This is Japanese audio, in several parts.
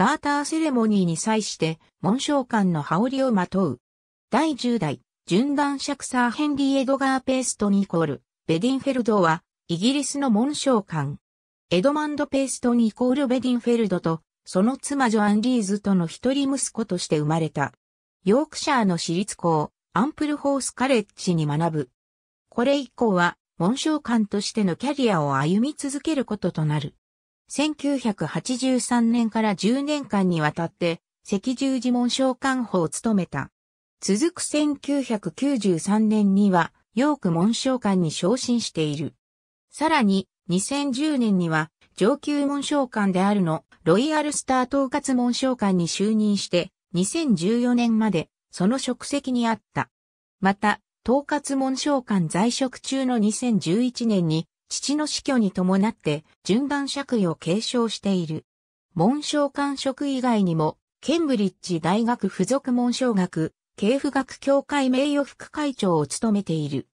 ガーターセレモニーに際して、紋章官の羽織をまとう。第10代、シャクサーヘンリー・エドガー・ペースト・ニコール、ベディンフェルドは、イギリスの紋章官。エドマンド・ペースト・ニコール・ベディンフェルドと、その妻ジョアン・リーズとの一人息子として生まれた。ヨークシャーの私立校、アンプルホース・カレッジに学ぶ。これ以降は、紋章官としてのキャリアを歩み続けることとなる。1983年から10年間にわたって、赤十字門召喚法を務めた。続く1993年には、ヨーク門召喚に昇進している。さらに、2010年には、上級門召喚であるの、ロイヤルスター統括門召喚に就任して、2014年まで、その職責にあった。また、統括門召喚在職中の2011年に、父の死去に伴って順番爵位を継承している。紋章官職以外にも、ケンブリッジ大学附属紋章学、慶府学協会名誉副会長を務めている。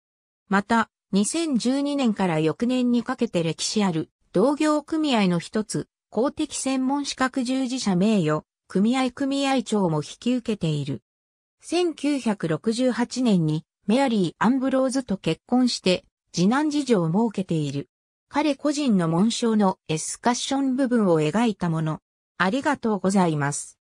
また、2012年から翌年にかけて歴史ある、同業組合の一つ、公的専門資格従事者名誉、組合組合長も引き受けている。1968年にメアリー・アンブローズと結婚して次男事情を設けている。彼個人の紋章のエスカッション部分を描いたもの。ありがとうございます。